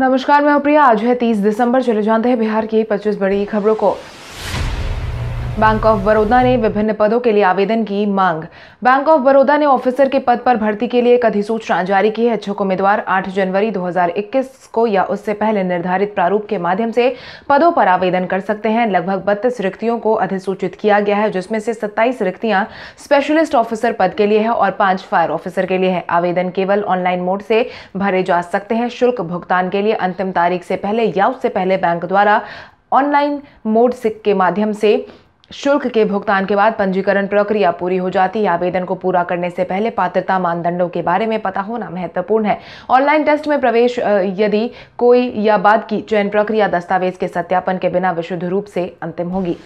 नमस्कार मैं प्रिया आज है 30 दिसंबर चले जानते हैं बिहार की 25 बड़ी खबरों को बैंक ऑफ बड़ौदा ने विभिन्न पदों के लिए आवेदन की मांग बैंक ऑफ बड़ौदा ने ऑफिसर के पद पर भर्ती के लिए एक अधिसूचना जारी की है इच्छुक उम्मीदवार 8 जनवरी 2021 को या उससे पहले निर्धारित प्रारूप के माध्यम से पदों पर आवेदन कर सकते हैं लगभग बत्तीस रिक्तियों को अधिसूचित किया गया है जिसमें से सत्ताईस रिक्तियां स्पेशलिस्ट ऑफिसर पद के लिए है और पांच फायर ऑफिसर के लिए है आवेदन केवल ऑनलाइन मोड से भरे जा सकते हैं शुल्क भुगतान के लिए अंतिम तारीख से पहले या उससे पहले बैंक द्वारा ऑनलाइन मोड के माध्यम से शुल्क के भुगतान के बाद पंजीकरण प्रक्रिया पूरी हो जाती है आवेदन को पूरा करने से पहले पात्रता मानदंडों के बारे में पता होना महत्वपूर्ण है ऑनलाइन टेस्ट में प्रवेश यदि कोई या बाद की चयन प्रक्रिया दस्तावेज के सत्यापन के बिना विशुद्ध रूप से अंतिम होगी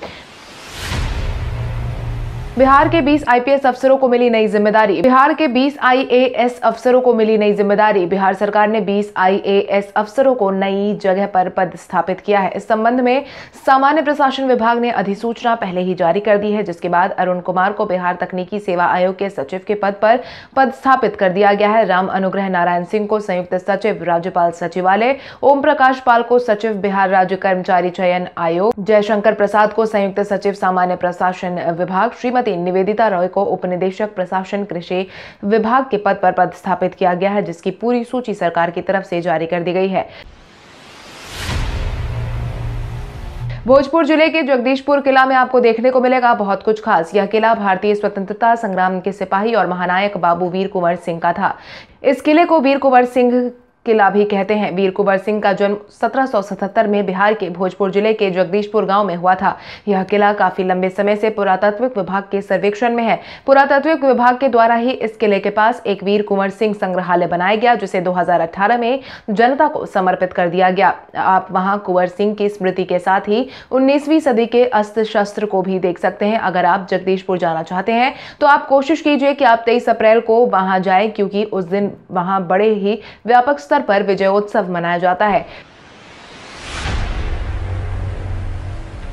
बिहार के 20 आईपीएस अफसरों को मिली नई जिम्मेदारी बिहार के 20 आईएएस अफसरों को मिली नई जिम्मेदारी बिहार सरकार ने 20 आईएएस अफसरों को नई जगह पर पद स्थापित किया है इस संबंध में सामान्य प्रशासन विभाग ने अधिसूचना पहले ही जारी कर दी है जिसके बाद अरुण कुमार को बिहार तकनीकी सेवा आयोग के सचिव के पद पर पद स्थापित कर दिया गया है राम अनुग्रह नारायण सिंह को संयुक्त सचिव राज्यपाल सचिवालय ओम प्रकाश पाल को सचिव बिहार राज्य कर्मचारी चयन आयोग जयशंकर प्रसाद को संयुक्त सचिव सामान्य प्रशासन विभाग श्रीमती श्रीमती निवेदिता रॉय को उपनिदेशक प्रशासन कृषि विभाग के पद पर पदस्थापित किया गया है जिसकी पूरी सूची सरकार की तरफ से जारी कर दी गई है भोजपुर जिले के जगदीशपुर किला में आपको देखने को मिलेगा बहुत कुछ खास यह किला भारतीय स्वतंत्रता संग्राम के सिपाही और महानायक बाबू वीर कुंवर सिंह का था इस किले को वीर कुंवर सिंह किला भी कहते हैं वीर कुंवर सिंह का जन्म 1777 में बिहार के भोजपुर जिले के जगदीशपुर गांव में हुआ था यह किला काफी लंबे समय से पुरातत्व विभाग के सर्वेक्षण में है पुरातत्विक विभाग के द्वारा ही इस किले के पास एक वीर कुंवर सिंह संग्रहालय बनाया गया जिसे 2018 में जनता को समर्पित कर दिया गया आप वहाँ कुंवर सिंह की स्मृति के साथ ही उन्नीसवीं सदी के अस्त्र शस्त्र को भी देख सकते हैं अगर आप जगदीशपुर जाना चाहते हैं तो आप कोशिश कीजिए कि आप तेईस अप्रैल को वहाँ जाए क्योंकि उस दिन वहाँ बड़े ही व्यापक अवसर पर विजयोत्सव मनाया जाता है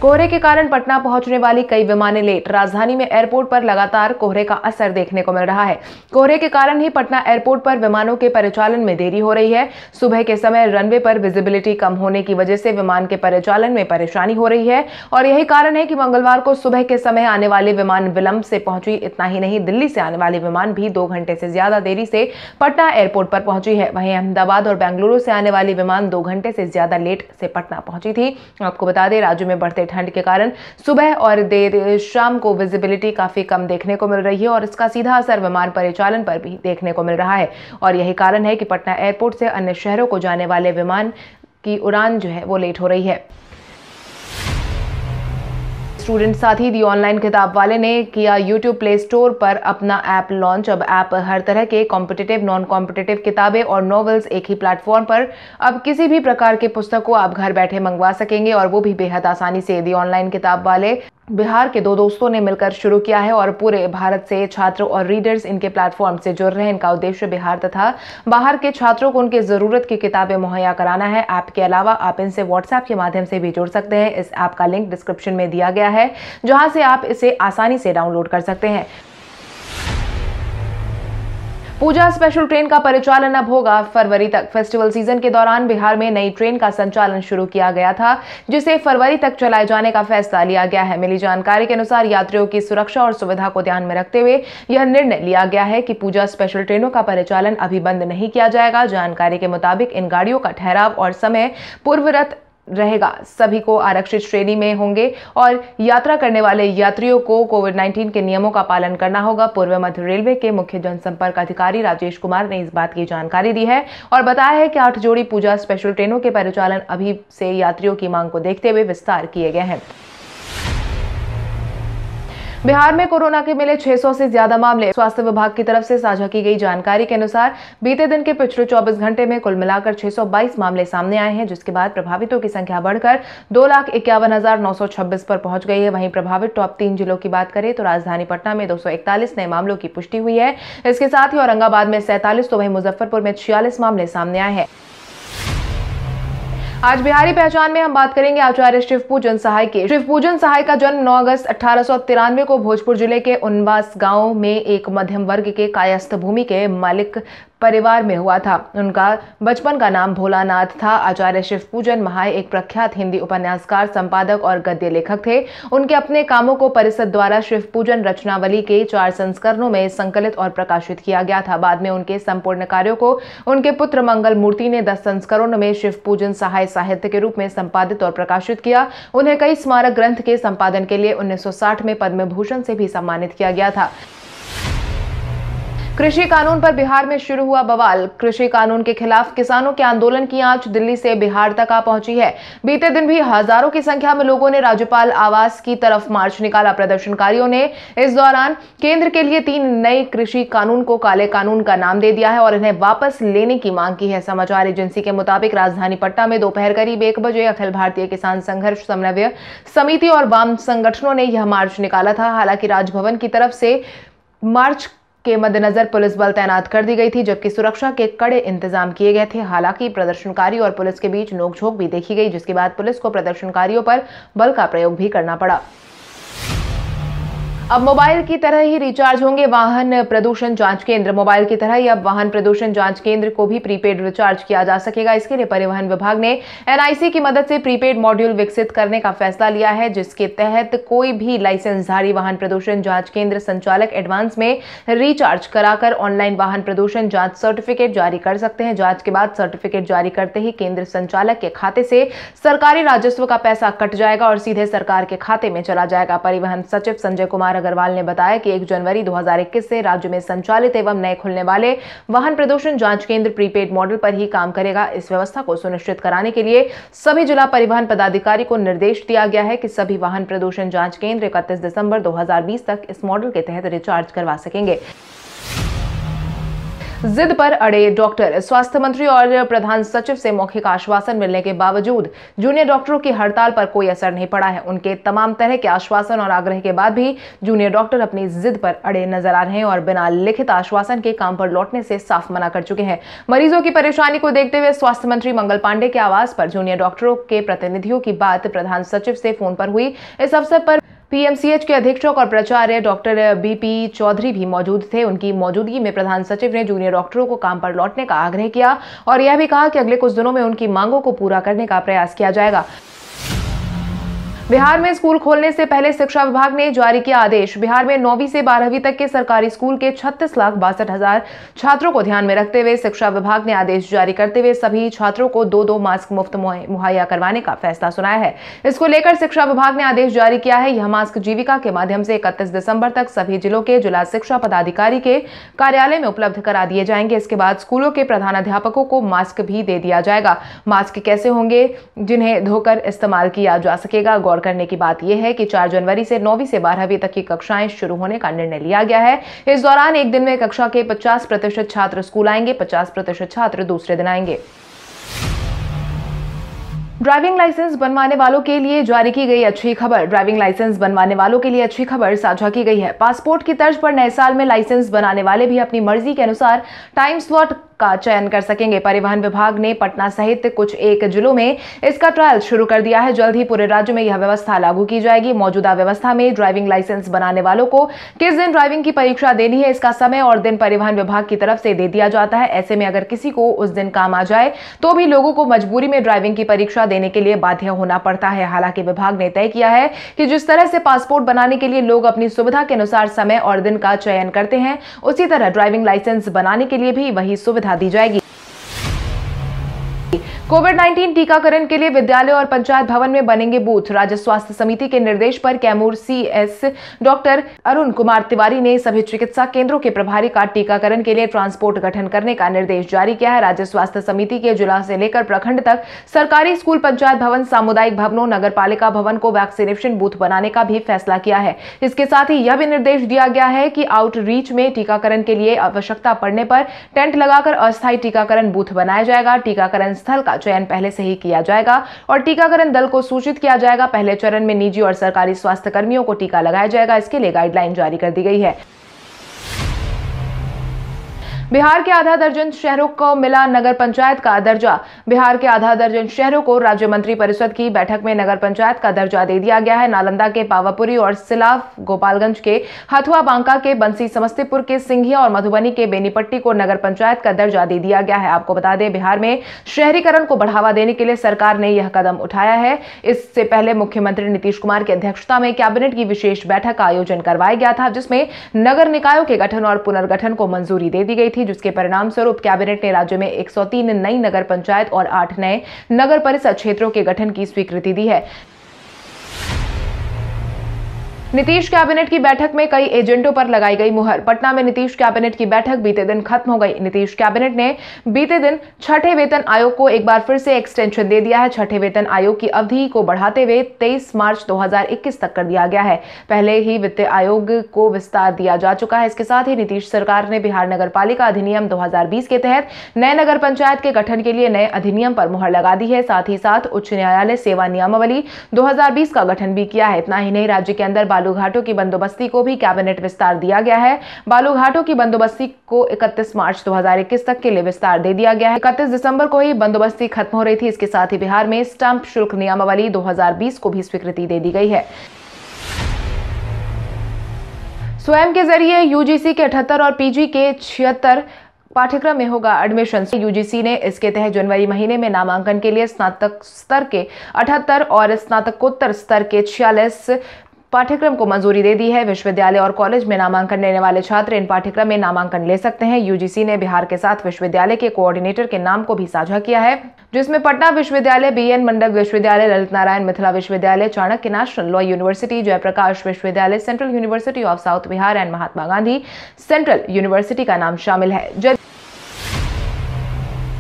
कोहरे के कारण पटना पहुंचने वाली कई विमानें लेट राजधानी में एयरपोर्ट पर लगातार कोहरे का असर देखने को मिल रहा है कोहरे के कारण ही पटना एयरपोर्ट पर विमानों के परिचालन में देरी हो रही है सुबह के समय रनवे पर विजिबिलिटी कम होने की वजह से विमान के परिचालन में परेशानी हो रही है और यही कारण है कि मंगलवार को सुबह के समय आने वाले विमान विलंब से पहुंची इतना ही नहीं दिल्ली से आने वाले विमान भी दो घंटे से ज्यादा देरी से पटना एयरपोर्ट पर पहुंची है वहीं अहमदाबाद और बेंगलुरु से आने वाली विमान दो घंटे से ज्यादा लेट से पटना पहुंची थी आपको बता दें राज्य में बढ़ते ठंड के कारण सुबह और देर शाम को विजिबिलिटी काफ़ी कम देखने को मिल रही है और इसका सीधा असर विमान परिचालन पर भी देखने को मिल रहा है और यही कारण है कि पटना एयरपोर्ट से अन्य शहरों को जाने वाले विमान की उड़ान जो है वो लेट हो रही है स्टूडेंट साथ ही दी ऑनलाइन किताब वाले ने किया यूट्यूब प्ले स्टोर पर अपना ऐप लॉन्च अब ऐप हर तरह के कॉम्पिटेटिव नॉन कॉम्पिटेटिव किताबें और नॉवेल्स एक ही प्लेटफॉर्म पर अब किसी भी प्रकार के पुस्तक को आप घर बैठे मंगवा सकेंगे और वो भी बेहद आसानी से दी ऑनलाइन किताब वाले बिहार के दो दोस्तों ने मिलकर शुरू किया है और पूरे भारत से छात्र और रीडर्स इनके प्लेटफॉर्म से जुड़ रहे हैं इनका उद्देश्य बिहार तथा बाहर के छात्रों को उनके ज़रूरत की किताबें मुहैया कराना है ऐप के अलावा आप इनसे व्हाट्सएप के माध्यम से भी जुड़ सकते हैं इस ऐप का लिंक डिस्क्रिप्शन में दिया गया है जहाँ से आप इसे आसानी से डाउनलोड कर सकते हैं पूजा स्पेशल ट्रेन का परिचालन अब होगा फरवरी तक फेस्टिवल सीजन के दौरान बिहार में नई ट्रेन का संचालन शुरू किया गया था जिसे फरवरी तक चलाए जाने का फैसला लिया गया है मिली जानकारी के अनुसार यात्रियों की सुरक्षा और सुविधा को ध्यान में रखते हुए यह निर्णय लिया गया है कि पूजा स्पेशल ट्रेनों का परिचालन अभी बंद नहीं किया जाएगा जानकारी के मुताबिक इन गाड़ियों का ठहराव और समय पूर्वरत रहेगा सभी को आरक्षित श्रेणी में होंगे और यात्रा करने वाले यात्रियों को कोविड 19 के नियमों का पालन करना होगा पूर्व मध्य रेलवे के मुख्य जनसंपर्क अधिकारी राजेश कुमार ने इस बात की जानकारी दी है और बताया है कि आठ जोड़ी पूजा स्पेशल ट्रेनों के परिचालन अभी से यात्रियों की मांग को देखते हुए विस्तार किए गए हैं बिहार में कोरोना के मिले 600 से ज्यादा मामले स्वास्थ्य विभाग की तरफ से साझा की गई जानकारी के अनुसार बीते दिन के पिछले 24 घंटे में कुल मिलाकर 622 मामले सामने आए हैं जिसके बाद प्रभावितों की संख्या बढ़कर दो लाख इक्यावन हजार नौ सौ छब्बीस पर पहुंच गई है वहीं प्रभावित टॉप तीन जिलों की बात करें तो राजधानी पटना में दो सौ इकतालीस नए मामलों की पुष्टि हुई है इसके साथ ही औरंगाबाद में सैंतालीस तो वहीं मुजफ्फरपुर में छियालीस मामले सामने आए हैं आज बिहारी पहचान में हम बात करेंगे आचार्य शिव पूजन सहाय के शिव पूजन सहाय का जन्म 9 अगस्त अठारह को भोजपुर जिले के उनवास गांव में एक मध्यम वर्ग के कायस्थ भूमि के मालिक परिवार में हुआ था उनका बचपन का नाम भोलानाथ था आचार्य शिव पूजन महाय एक प्रख्यात हिंदी उपन्यासकार संपादक और गद्य लेखक थे उनके अपने कामों को परिषद द्वारा शिव पूजन रचनावली के चार संस्करणों में संकलित और प्रकाशित किया गया था बाद में उनके संपूर्ण कार्यों को उनके पुत्र मंगल मूर्ति ने दस संस्करणों में शिव पूजन सहाय साहित्य के रूप में संपादित और प्रकाशित किया उन्हें कई स्मारक ग्रंथ के संपादन के लिए उन्नीस में पद्म भूषण से भी सम्मानित किया गया था कृषि कानून पर बिहार में शुरू हुआ बवाल कृषि कानून के खिलाफ किसानों के आंदोलन की आंच दिल्ली से बिहार तक आ पहुंची है बीते दिन भी हजारों की संख्या में लोगों ने राज्यपाल आवास की तरफ मार्च निकाला प्रदर्शनकारियों ने इस दौरान केंद्र के लिए तीन नए कृषि कानून को काले कानून का नाम दे दिया है और इन्हें वापस लेने की मांग की है समाचार एजेंसी के मुताबिक राजधानी पटना में दोपहर करीब एक बजे अखिल भारतीय किसान संघर्ष समन्वय समिति और वाम संगठनों ने यह मार्च निकाला था हालांकि राजभवन की तरफ से मार्च के मद्देनजर पुलिस बल तैनात कर दी गई थी जबकि सुरक्षा के कड़े इंतजाम किए गए थे हालांकि प्रदर्शनकारी और पुलिस के बीच नोकझोंक भी देखी गई जिसके बाद पुलिस को प्रदर्शनकारियों पर बल का प्रयोग भी करना पड़ा अब मोबाइल की तरह ही रिचार्ज होंगे वाहन प्रदूषण जांच केंद्र मोबाइल की तरह ही अब वाहन प्रदूषण जांच केंद्र को भी प्रीपेड रिचार्ज किया जा सकेगा इसके लिए परिवहन विभाग ने एनआईसी की मदद से प्रीपेड मॉड्यूल विकसित करने का फैसला लिया है जिसके तहत कोई भी लाइसेंसधारी वाहन प्रदूषण जांच केंद्र संचालक एडवांस में रिचार्ज कराकर ऑनलाइन वाहन प्रदूषण जांच सर्टिफिकेट जारी कर सकते हैं जांच के बाद सर्टिफिकेट जारी करते ही केंद्र संचालक के खाते से सरकारी राजस्व का पैसा कट जाएगा और सीधे सरकार के खाते में चला जाएगा परिवहन सचिव संजय कुमार अग्रवाल ने बताया कि 1 जनवरी 2021 से राज्य में संचालित एवं नए खुलने वाले वाहन प्रदूषण जांच केंद्र प्रीपेड मॉडल पर ही काम करेगा इस व्यवस्था को सुनिश्चित कराने के लिए सभी जिला परिवहन पदाधिकारी को निर्देश दिया गया है कि सभी वाहन प्रदूषण जांच केंद्र इकतीस दिसंबर 2020 तक इस मॉडल के तहत रिचार्ज करवा सकेंगे जिद पर अड़े डॉक्टर स्वास्थ्य मंत्री और प्रधान सचिव से मौखिक आश्वासन मिलने के बावजूद जूनियर डॉक्टरों की हड़ताल पर कोई असर नहीं पड़ा है उनके तमाम तरह के आश्वासन और आग्रह के बाद भी जूनियर डॉक्टर अपनी जिद पर अड़े नजर आ रहे हैं और बिना लिखित आश्वासन के काम पर लौटने से साफ मना कर चुके हैं मरीजों की परेशानी को देखते हुए स्वास्थ्य मंत्री मंगल पांडे के आवास पर जूनियर डॉक्टरों के प्रतिनिधियों की बात प्रधान सचिव से फोन पर हुई इस अवसर पर पीएमसीएच के अधीक्षक और प्राचार्य डॉक्टर बीपी चौधरी भी मौजूद थे उनकी मौजूदगी में प्रधान सचिव ने जूनियर डॉक्टरों को काम पर लौटने का आग्रह किया और यह भी कहा कि अगले कुछ दिनों में उनकी मांगों को पूरा करने का प्रयास किया जाएगा बिहार में स्कूल खोलने से पहले शिक्षा विभाग ने जारी किया आदेश बिहार में नौवीं से बारहवीं तक के सरकारी स्कूल के छत्तीस लाख बासठ हजार छात्रों को ध्यान में रखते हुए शिक्षा विभाग ने आदेश जारी करते हुए सभी छात्रों को दो दो मास्क मुफ्त मुहैया करवाने का फैसला सुनाया है इसको लेकर शिक्षा विभाग ने आदेश जारी किया है यह मास्क जीविका के माध्यम से इकतीस दिसंबर तक सभी जिलों के जिला शिक्षा पदाधिकारी के कार्यालय में उपलब्ध करा दिए जाएंगे इसके बाद स्कूलों के प्रधानाध्यापकों को मास्क भी दे दिया जाएगा मास्क कैसे होंगे जिन्हें धोकर इस्तेमाल किया जा सकेगा गौर गौर करने की बात यह है कि 4 जनवरी से नौवीं से बारहवीं तक की कक्षाएं शुरू होने का निर्णय लिया गया है इस दौरान एक दिन में कक्षा के 50 प्रतिशत छात्र स्कूल आएंगे 50 प्रतिशत छात्र दूसरे दिन आएंगे ड्राइविंग लाइसेंस बनवाने वालों के लिए जारी की गई अच्छी खबर ड्राइविंग लाइसेंस बनवाने वालों के लिए अच्छी खबर साझा की गई है पासपोर्ट की तर्ज पर नए साल में लाइसेंस बनाने वाले भी अपनी मर्जी के अनुसार टाइम स्लॉट का चयन कर सकेंगे परिवहन विभाग ने पटना सहित कुछ एक जिलों में इसका ट्रायल शुरू कर दिया है जल्द ही पूरे राज्य में यह व्यवस्था लागू की जाएगी मौजूदा व्यवस्था में ड्राइविंग लाइसेंस बनाने वालों को किस दिन ड्राइविंग की परीक्षा देनी है इसका समय और दिन परिवहन विभाग की तरफ से दे दिया जाता है ऐसे में अगर किसी को उस दिन काम आ जाए तो भी लोगों को मजबूरी में ड्राइविंग की परीक्षा देने के लिए बाध्य होना पड़ता है हालांकि विभाग ने तय किया है कि जिस तरह से पासपोर्ट बनाने के लिए लोग अपनी सुविधा के अनुसार समय और दिन का चयन करते हैं उसी तरह ड्राइविंग लाइसेंस बनाने के लिए भी वही सुविधा सुविधा दी जाएगी कोविड 19 टीकाकरण के लिए विद्यालय और पंचायत भवन में बनेंगे बूथ राज्य स्वास्थ्य समिति के निर्देश पर कैमूर सीएस डॉक्टर अरुण कुमार तिवारी ने सभी चिकित्सा केंद्रों के प्रभारी का टीकाकरण के लिए ट्रांसपोर्ट गठन करने का निर्देश जारी किया है राज्य स्वास्थ्य समिति के जिला से लेकर प्रखंड तक सरकारी स्कूल पंचायत भवन सामुदायिक भवनों नगर भवन को वैक्सीनेशन बूथ बनाने का भी फैसला किया है इसके साथ ही यह भी निर्देश दिया गया है की आउटरीच में टीकाकरण के लिए आवश्यकता पड़ने पर टेंट लगाकर अस्थायी टीकाकरण बूथ बनाया जाएगा टीकाकरण स्थल का चयन पहले से ही किया जाएगा और टीकाकरण दल को सूचित किया जाएगा पहले चरण में निजी और सरकारी स्वास्थ्य कर्मियों को टीका लगाया जाएगा इसके लिए गाइडलाइन जारी कर दी गई है बिहार के आधा दर्जन शहरों को मिला नगर पंचायत का दर्जा बिहार के आधा दर्जन शहरों को राज्य मंत्री परिषद की बैठक में नगर पंचायत का दर्जा दे दिया गया है नालंदा के पावापुरी और सिलाफ गोपालगंज के हथुआ बांका के बंसी समस्तीपुर के सिंघिया और मधुबनी के बेनीपट्टी को नगर पंचायत का दर्जा दे दिया गया है आपको बता दें बिहार में शहरीकरण को बढ़ावा देने के लिए सरकार ने यह कदम उठाया है इससे पहले मुख्यमंत्री नीतीश कुमार की अध्यक्षता में कैबिनेट की विशेष बैठक का आयोजन करवाया गया था जिसमें नगर निकायों के गठन और पुनर्गठन को मंजूरी दे दी गई थी थी जिसके परिणाम स्वरूप कैबिनेट ने राज्य में 103 नई नगर पंचायत और आठ नए नगर परिषद क्षेत्रों के गठन की स्वीकृति दी है नीतीश कैबिनेट की बैठक में कई एजेंटों पर लगाई गई मुहर पटना में नीतीश कैबिनेट की बैठक बीते दिन खत्म हो गई नीतीश कैबिनेट ने बीते दिन छठे वेतन आयोग को एक बार फिर से एक्सटेंशन दे दिया है छठे वेतन आयोग की अवधि को बढ़ाते हुए 23 मार्च 2021 तक कर दिया गया है पहले ही वित्त आयोग को विस्तार दिया जा चुका है इसके साथ ही नीतीश सरकार ने बिहार नगर अधिनियम दो के तहत नए नगर पंचायत के गठन के लिए नए अधिनियम पर मुहर लगा दी है साथ ही साथ उच्च न्यायालय सेवा नियमावली दो का गठन भी किया है इतना ही नहीं राज्य के अंदर बालूघाटों की बंदोबस्ती को भी कैबिनेट विस्तार दिया गया है बालूघाटों की बंदोबस्ती को 31 मार्च 2021 तक के लिए विस्तार दे दिया गया है इकतीस दिसंबर को ही बंदोबस्ती खत्म हो रही थी इसके साथ ही बिहार में स्टम्प शुल्क नियमावली 2020 को भी स्वीकृति दे दी गई है स्वयं के जरिए यूजीसी के अठहत्तर और पीजी के छिहत्तर पाठ्यक्रम में होगा एडमिशन यूजीसी ने इसके तहत जनवरी महीने में नामांकन के लिए स्नातक स्तर के अठहत्तर और स्नातकोत्तर स्तर के छियालीस पाठ्यक्रम को मंजूरी दे दी है विश्वविद्यालय और कॉलेज में नामांकन लेने वाले छात्र इन पाठ्यक्रम में नामांकन ले सकते हैं यूजीसी ने बिहार के साथ विश्वविद्यालय के कोऑर्डिनेटर के नाम को भी साझा किया है जिसमें पटना विश्वविद्यालय बी एन मंडल विश्वविद्यालय ललित नारायण मिथिला विश्वविद्यालय Chanakya national law university Jayaprakash विश्वविद्यालय central university of south Bihar and Mahatma Gandhi central university का नाम शामिल है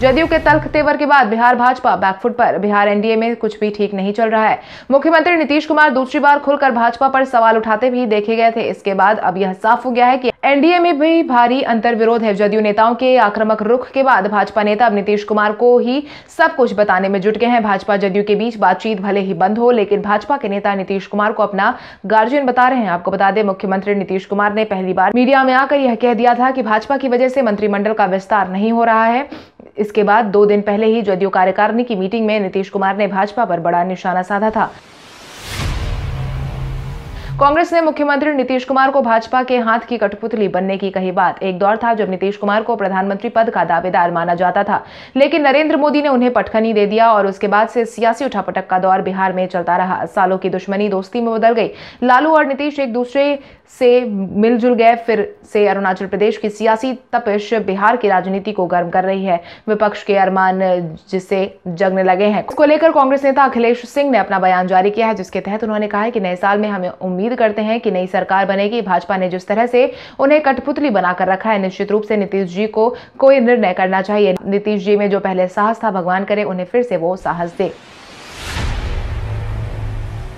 जदयू के तल्ख तेवर के बाद बिहार भाजपा बैकफुट पर बिहार एनडीए में कुछ भी ठीक नहीं चल रहा है मुख्यमंत्री नीतीश कुमार दूसरी बार खुलकर भाजपा पर सवाल उठाते भी देखे गए थे इसके बाद अब यह साफ हो गया है कि एनडीए में भी भारी अंतर विरोध है जदयू नेताओं के आक्रामक रुख के बाद भाजपा नेता अब नीतीश कुमार को ही सब कुछ बताने में जुट गए हैं भाजपा जदयू के बीच बातचीत भले ही बंद हो लेकिन भाजपा के नेता नीतीश कुमार को अपना गार्जियन बता रहे हैं आपको बता दें मुख्यमंत्री नीतीश कुमार ने पहली बार मीडिया में आकर यह कह दिया था कि भाजपा की वजह से मंत्रिमंडल का विस्तार नहीं हो रहा है इसके बाद दो दिन पहले ही जदयू कार्यकारिणी की मीटिंग में नीतीश कुमार ने भाजपा पर बड़ा निशाना साधा था कांग्रेस ने मुख्यमंत्री नीतीश कुमार को भाजपा के हाथ की कठपुतली बनने की कही बात एक दौर था जब नीतीश कुमार को प्रधानमंत्री पद का दावेदार माना जाता था लेकिन नरेंद्र मोदी ने उन्हें पटखनी दे दिया और उसके बाद से सियासी उठापटक का दौर बिहार में चलता रहा सालों की दुश्मनी दोस्ती में बदल गई लालू और नीतीश एक दूसरे से मिलजुल गए फिर से अरुणाचल प्रदेश की सियासी तपिश बिहार की राजनीति को गर्म कर रही है विपक्ष के अरमान जिसे जगने लगे हैं इसको लेकर कांग्रेस नेता अखिलेश सिंह ने अपना बयान जारी किया है जिसके तहत उन्होंने कहा है कि नए साल में हमें उम्मीद उम्मीद करते हैं कि नई सरकार बनेगी भाजपा ने जिस तरह से उन्हें कठपुतली बनाकर रखा है निश्चित रूप से नीतीश जी को कोई निर्णय करना चाहिए नीतीश जी में जो पहले साहस था भगवान करे उन्हें फिर से वो साहस दे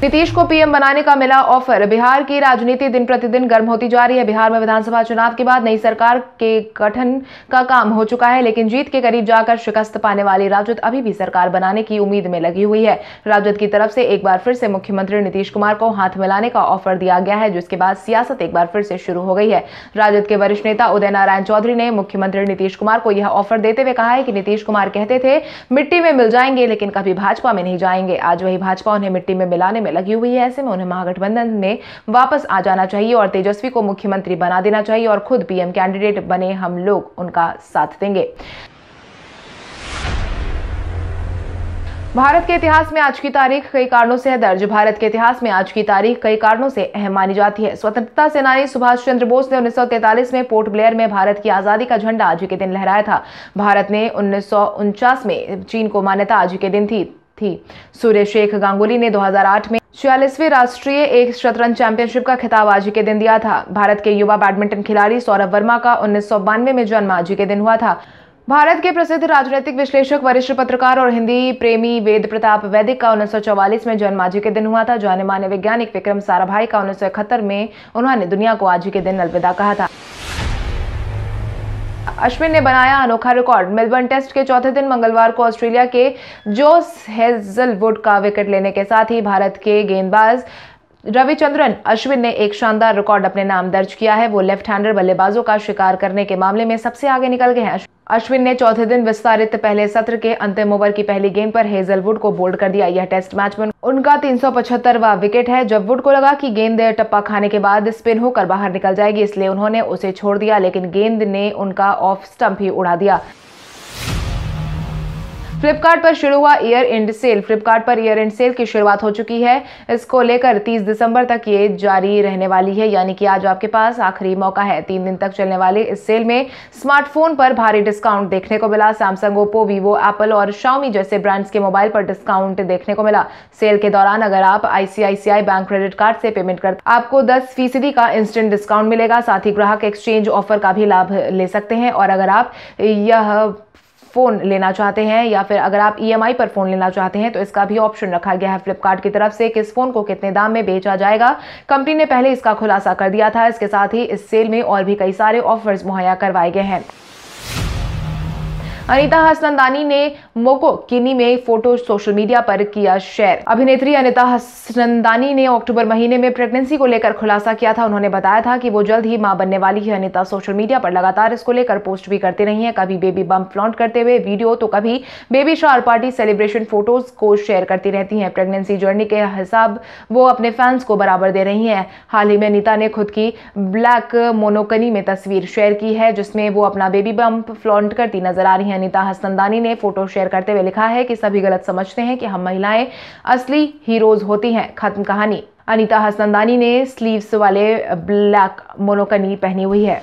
नीतीश को पीएम बनाने का मिला ऑफर बिहार की राजनीति दिन प्रतिदिन गर्म होती जा रही है बिहार में विधानसभा चुनाव के बाद नई सरकार के गठन का काम हो चुका है लेकिन जीत के करीब जाकर शिकस्त पाने वाली राजद अभी भी सरकार बनाने की उम्मीद में लगी हुई है राजद की तरफ से एक बार फिर से मुख्यमंत्री नीतीश कुमार को हाथ मिलाने का ऑफर दिया गया है जिसके बाद सियासत एक बार फिर से शुरू हो गई है राजद के वरिष्ठ नेता उदय नारायण चौधरी ने मुख्यमंत्री नीतीश कुमार को यह ऑफर देते हुए कहा है कि नीतीश कुमार कहते थे मिट्टी में मिल जाएंगे लेकिन कभी भाजपा में नहीं जाएंगे आज वही भाजपा उन्हें मिट्टी में मिलाने में लगी हुई है ऐसे में उन्हें महागठबंधन में वापस आ जाना चाहिए और तेजस्वी को मुख्यमंत्री बना देना चाहिए और खुद पीएम कैंडिडेट बने हम लोग उनका साथ देंगे भारत के इतिहास में आज की तारीख कई कारणों से है दर्ज भारत के इतिहास में आज की तारीख कई कारणों से अहम मानी जाती है स्वतंत्रता सेनानी सुभाष चंद्र बोस ने 1943 में पोर्ट ब्लेयर में भारत की आजादी का झंडा आज के दिन लहराया था भारत ने उन्नीस में चीन को मान्यता आज के दिन थी थी सूर्य शेख गांगुली ने 2008 में छियालीसवीं राष्ट्रीय एक शतरंज चैंपियनशिप का खिताब आज ही के दिन दिया था भारत के युवा बैडमिंटन खिलाड़ी सौरभ वर्मा का उन्नीस में जन्म आज के दिन हुआ था भारत के प्रसिद्ध राजनीतिक विश्लेषक वरिष्ठ पत्रकार और हिंदी प्रेमी वेद प्रताप वैदिक का उन्नीस में जन्म आज के दिन हुआ था जाने माने वैज्ञानिक विक्रम साराभाई का उन्नीस में उन्होंने दुनिया को आज के दिन अलविदा कहा था अश्विन ने बनाया अनोखा रिकॉर्ड मेलबर्न टेस्ट के चौथे दिन मंगलवार को ऑस्ट्रेलिया के जोस हेजलवुड का विकेट लेने के साथ ही भारत के गेंदबाज रविचंद्रन अश्विन ने एक शानदार रिकॉर्ड अपने नाम दर्ज किया है वो लेफ्ट हैंडर बल्लेबाजों का शिकार करने के मामले में सबसे आगे निकल गए हैं अश्विन ने चौथे दिन विस्तारित पहले सत्र के अंतिम ओवर की पहली गेंद पर हेजलवुड को बोल्ड कर दिया यह टेस्ट मैच में उनका तीन सौ विकेट है जब वुड को लगा कि गेंद टप्पा खाने के बाद स्पिन होकर बाहर निकल जाएगी इसलिए उन्होंने उसे छोड़ दिया लेकिन गेंद ने उनका ऑफ स्टंप ही उड़ा दिया फ्लिपकार्ट पर शुरू हुआ year and cell Flipkart per year and cell की शुरुआत हो चुकी है इसको लेकर तीस दिसंबर तक ये जारी रहने वाली है यानी कि आज आपके पास आखिरी मौका है तीन दिन तक चलने वाले इस सेल में स्मार्टफोन पर भारी डिस्काउंट देखने को मिला सैमसंग ओप्पो वीवो एप्पल और शाउमी जैसे ब्रांड्स के मोबाइल पर डिस्काउंट देखने को मिला सेल के दौरान अगर आप आईसीआईसीआई बैंक क्रेडिट कार्ड से पेमेंट कर आपको दस फीसदी का इंस्टेंट डिस्काउंट मिलेगा साथ ही ग्राहक एक्सचेंज ऑफर का भी लाभ ले सकते हैं और अगर आप यह फ़ोन लेना चाहते हैं या फिर अगर आप ई e पर फ़ोन लेना चाहते हैं तो इसका भी ऑप्शन रखा गया है फ्लिपकार्ट की तरफ से किस फ़ोन को कितने दाम में बेचा जाएगा कंपनी ने पहले इसका खुलासा कर दिया था इसके साथ ही इस सेल में और भी कई सारे ऑफर्स मुहैया करवाए गए हैं अनीता हसनंदानी ने मोको किनी में फोटो सोशल मीडिया पर किया शेयर अभिनेत्री अनिता हसनंदानी ने अक्टूबर महीने में प्रेगनेंसी को लेकर खुलासा किया था उन्होंने बताया था कि वो जल्द ही मां बनने वाली है अनिता सोशल मीडिया पर लगातार इसको लेकर पोस्ट भी करती रही है कभी बेबी बम फ्लॉन्ट करते हुए वीडियो तो कभी baby shower party celebration photos को शेयर करती रहती है प्रेगनेंसी जर्नी के हिसाब वो अपने फैंस को बराबर दे रही है हाल ही में अनिता ने खुद की ब्लैक मोनोकनी में तस्वीर शेयर की है जिसमें वो अपना बेबी बम्प फ्लॉन्ट करती नजर आ रही है अनिता हसनंदानी ने फोटो शेयर शेयर करते हुए लिखा है कि सभी गलत समझते हैं कि हम महिलाएं असली हीरोज होती हैं खत्म कहानी अनीता हसनंदानी ने स्लीव्स वाले ब्लैक मोनोकनी पहनी हुई है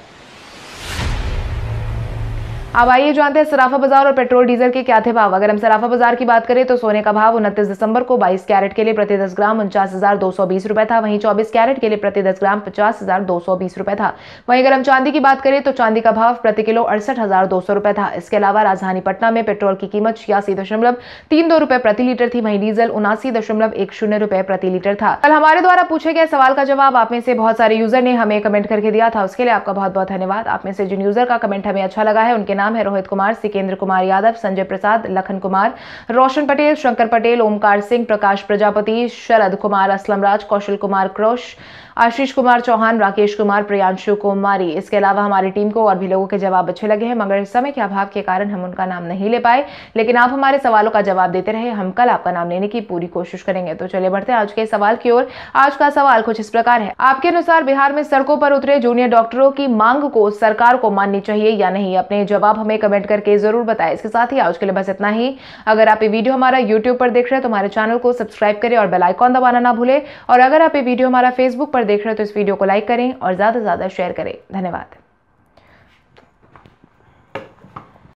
अब आइए जानते हैं सराफा बाजार और पेट्रोल डीजल के क्या थे भाव अगर हम सराफा बाजार की बात करें तो सोने का भाव उनतीस दिसंबर को 22 कैरेट के लिए प्रति 10 ग्राम उनचास हजार दो सौ बीस रुपए था वहीं 24 कैरेट के लिए प्रति 10 ग्राम पचास हजार दो सौ बीस रुपए था वहीं अगर हम चांदी की बात करें तो चांदी का भाव प्रति किलो अड़सठ हजार दो सौ रुपए था इसके अलावा राजधानी पटना में पेट्रोल की कीमत छियासी दशमलव तीन दो रुपए प्रति लीटर थी वहीं डीजल उनासी दशमलव एक शून्य रुपए प्रति लीटर था कल हमारे द्वारा पूछे गए सवाल का जवाब आप में से बहुत सारे यूजर ने हमें कमेंट करके दिया था उसके लिए आपका बहुत बहुत धन्यवाद आप में से जिन यूजर का कमेंट हमें अच्छा लगा है उनके नाम है रोहित कुमार सिकेंद्र कुमार यादव संजय प्रसाद लखन कुमार रोशन पटेल शंकर पटेल ओमकार सिंह प्रकाश प्रजापति शरद कुमार असलम राज कौशल कुमार क्रोश आशीष कुमार चौहान राकेश कुमार प्रियांशु कुमारी इसके अलावा हमारी टीम को और भी लोगों के जवाब अच्छे लगे हैं मगर समय के अभाव के कारण हम उनका नाम नहीं ले पाए लेकिन आप हमारे सवालों का जवाब देते रहे हम कल आपका नाम लेने की पूरी कोशिश करेंगे तो चले बढ़ते आज के सवाल की ओर आज का सवाल कुछ इस प्रकार है आपके अनुसार बिहार में सड़कों पर उतरे जूनियर डॉक्टरों की मांग को सरकार को माननी चाहिए या नहीं अपने जवाब हमें कमेंट करके जरूर बताए इसके साथ ही आज के लिए बस इतना ही अगर आप ये वीडियो हमारा यूट्यूब पर देख रहे हैं तो हमारे चैनल को सब्सक्राइब करें और बेलाइकॉन दबाना ना भूले और अगर आप ये वीडियो हमारा फेसबुक पर देख रहे हो तो इस वीडियो को लाइक करें और ज़्यादा से ज़्यादा शेयर करें धन्यवाद